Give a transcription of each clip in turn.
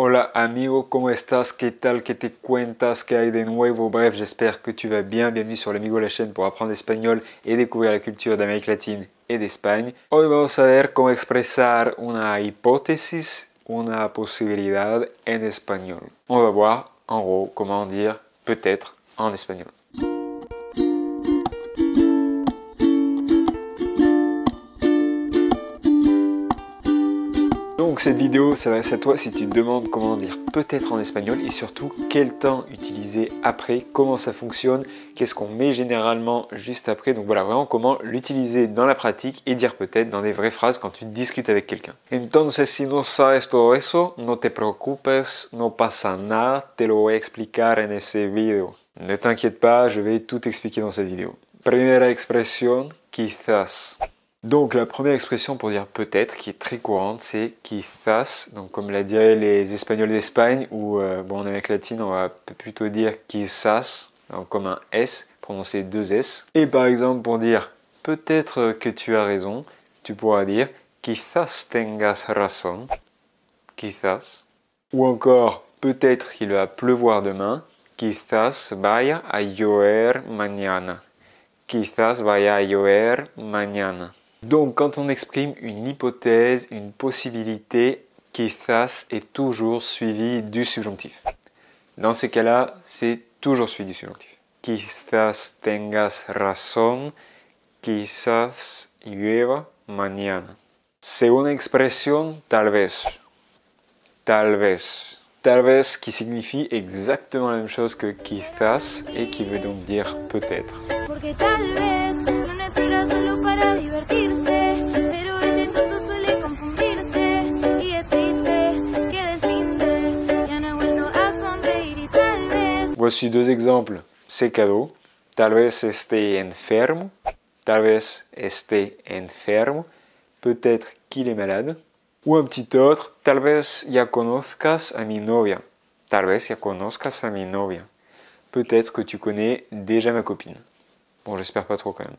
Hola amigo, ¿cómo estás? ¿Qué tal? ¿Qué te cuentas? ¿Qué hay de nuevo? Bref, j'espère que tu vas bien. Bienvenue sur l'Amigo la chaîne pour apprendre l'espagnol et découvrir la culture d'Amérique latine et d'Espagne. Hoy vamos a ver cómo expresar una hipótesis, una posibilidad en espagnol. On va voir en gros comment dire peut-être en espagnol. Donc cette vidéo s'adresse à toi si tu te demandes comment dire peut-être en espagnol et surtout quel temps utiliser après, comment ça fonctionne, qu'est-ce qu'on met généralement juste après. Donc voilà vraiment comment l'utiliser dans la pratique et dire peut-être dans des vraies phrases quand tu discutes avec quelqu'un. Entonces si no sabes todo eso, no te preocupes, no pasa nada, te lo voy a explicar en ese video. Ne t'inquiète pas, je vais tout expliquer dans cette vidéo. Primera expresión, quizás. Donc la première expression pour dire peut-être, qui est très courante, c'est qui Donc comme la diraient les Espagnols d'Espagne, ou euh, bon, en Amérique latine, on va plutôt dire qui comme un S, prononcé deux S. Et par exemple, pour dire peut-être que tu as raison, tu pourras dire quizás tengas razón, quizás. Ou encore peut-être qu'il va pleuvoir demain, quizás vaya a llover mañana, quizás vaya a llover mañana. Donc quand on exprime une hypothèse, une possibilité, fasse est toujours suivi du subjonctif. Dans ces cas-là, c'est toujours suivi du subjonctif. Quizás tengas razón, quizás llueva mañana. C'est une tal vez. Tal vez. Tal vez qui signifie exactement la même chose que quizás et qui veut donc dire peut-être. deux exemples, c'est cadeau. Tal vez esté enfermo, talvez vez esté enfermo, peut-être qu'il est malade. Ou un petit autre, talvez ya conozcas a mi novia, tal ya conozcas a mi novia. Peut-être que tu connais déjà ma copine. Bon, j'espère pas trop quand même.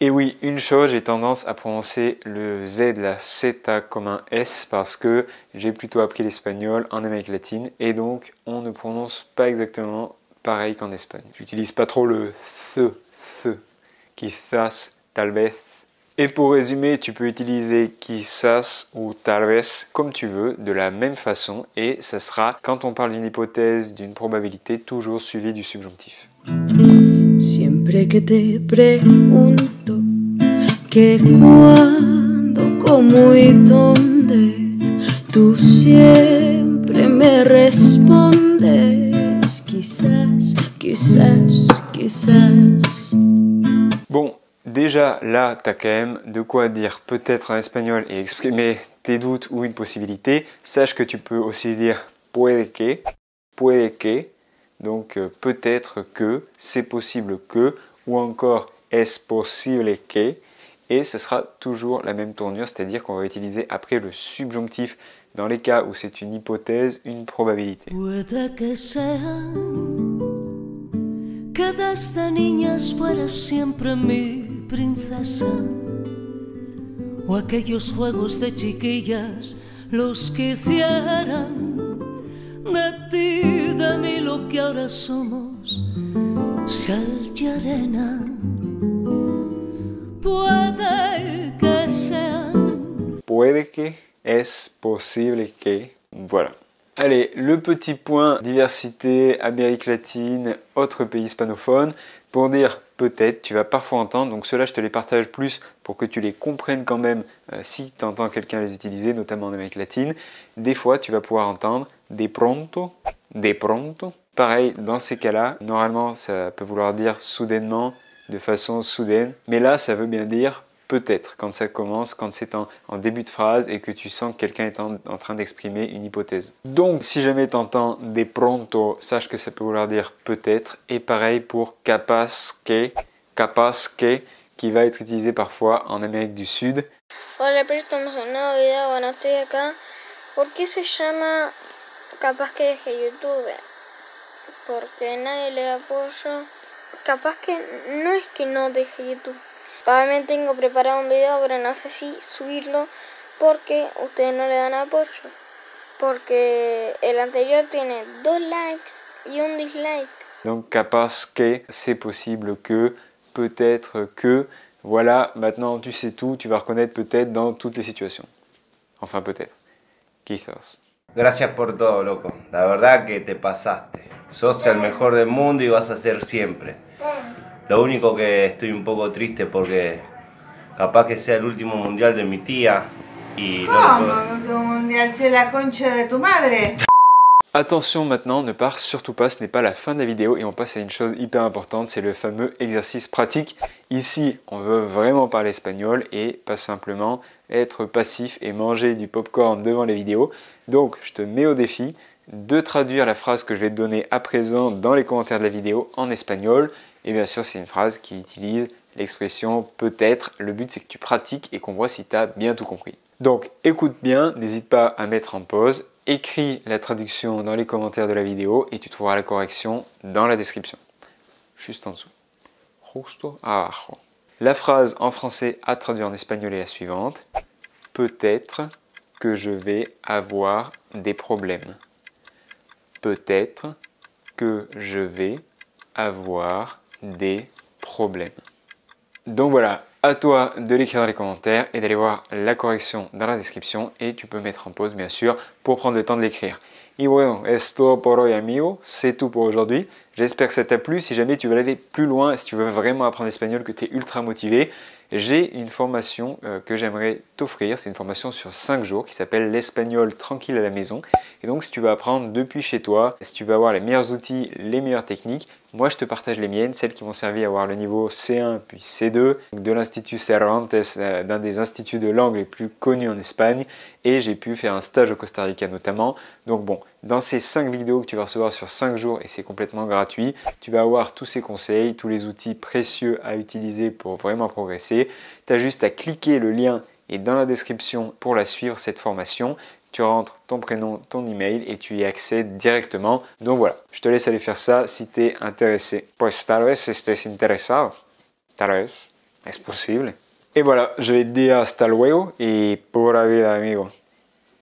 Et oui, une chose, j'ai tendance à prononcer le Z, la Z comme un S parce que j'ai plutôt appris l'espagnol en Amérique latine et donc on ne prononce pas exactement pareil qu'en Espagne. J'utilise pas trop le the, the qui fasse tal vez. Et pour résumer, tu peux utiliser quizás ou tal comme tu veux, de la même façon, et ça sera quand on parle d'une hypothèse, d'une probabilité, toujours suivi du subjonctif. Siempre que Bon, déjà là, t'as quand même de quoi dire peut-être en espagnol et exprimer tes doutes ou une possibilité. Sache que tu peux aussi dire puede que, puede que, donc euh, peut-être que, c'est possible que, ou encore es possible que, et ce sera toujours la même tournure, c'est-à-dire qu'on va utiliser après le subjonctif dans les cas où c'est une hypothèse, une probabilité. que de esta fuera siempre mi princesa. O aquellos juegos de chiquillas, los que hicieran de ti, de mí, lo que ahora somos, sal y arena. Puede que sea Puede que es posible que. Bueno, Allez, le petit point diversité, Amérique latine, autres pays hispanophones, pour dire peut-être, tu vas parfois entendre, donc ceux-là je te les partage plus pour que tu les comprennes quand même euh, si tu entends quelqu'un les utiliser, notamment en Amérique latine. Des fois, tu vas pouvoir entendre des pronto, des pronto. Pareil, dans ces cas-là, normalement ça peut vouloir dire soudainement, de façon soudaine, mais là ça veut bien dire peut-être quand ça commence, quand c'est en, début de phrase et que tu sens que quelqu'un est en, train d'exprimer une hypothèse. Donc si jamais tu entends de pronto, sache que ça peut vouloir dire peut-être et pareil pour capaz que, capaz que qui va être utilisé parfois en Amérique du Sud. Hola, se llama es que deje YouTube. También tengo preparado un video, pero no sé si subirlo porque ustedes no le dan apoyo. Porque el anterior tiene dos likes y un dislike. Donc capaz que, es posible que, peut-être que, voilà, maintenant tu sais tout, tu vas reconnaître peut-être dans toutes les situations. Enfin peut-être. Quizás. Gracias por todo, loco. La verdad que te pasaste. Sos el mejor del mundo y vas a ser siempre. que un triste la de Attention maintenant, ne pars surtout pas, ce n'est pas la fin de la vidéo et on passe à une chose hyper importante, c'est le fameux exercice pratique. Ici, on veut vraiment parler espagnol et pas simplement être passif et manger du pop-corn devant les vidéos. Donc, je te mets au défi de traduire la phrase que je vais te donner à présent dans les commentaires de la vidéo en espagnol et bien sûr, c'est une phrase qui utilise l'expression peut-être. Le but, c'est que tu pratiques et qu'on voit si tu as bien tout compris. Donc, écoute bien, n'hésite pas à mettre en pause, écris la traduction dans les commentaires de la vidéo et tu trouveras la correction dans la description, juste en dessous. La phrase en français à traduire en espagnol est la suivante. Peut-être que je vais avoir des problèmes. Peut-être que je vais avoir des problèmes. Donc voilà, à toi de l'écrire dans les commentaires et d'aller voir la correction dans la description et tu peux mettre en pause bien sûr pour prendre le temps de l'écrire. Y bueno, esto por hoy amigo, c'est tout pour aujourd'hui. J'espère que ça t'a plu. Si jamais tu veux aller plus loin, si tu veux vraiment apprendre l'espagnol, que tu es ultra motivé, j'ai une formation euh, que j'aimerais t'offrir. C'est une formation sur 5 jours qui s'appelle l'espagnol tranquille à la maison. Et donc si tu veux apprendre depuis chez toi, si tu veux avoir les meilleurs outils, les meilleures techniques, moi je te partage les miennes, celles qui m'ont servi à avoir le niveau C1 puis C2 de l'Institut Cervantes, euh, d'un des instituts de langue les plus connus en Espagne. Et j'ai pu faire un stage au Costa Rica notamment. Donc bon, dans ces 5 vidéos que tu vas recevoir sur 5 jours, et c'est complètement gratuit, tu vas avoir tous ces conseils, tous les outils précieux à utiliser pour vraiment progresser t'as Tu as juste à cliquer le lien et dans la description pour la suivre, cette formation. Tu rentres ton prénom, ton email et tu y accèdes directement. Donc voilà, je te laisse aller faire ça si tu es intéressé. Pues tal vez estés interesado. Tal Es Et voilà, je vais te dire hasta luego et pour la vida, amigo.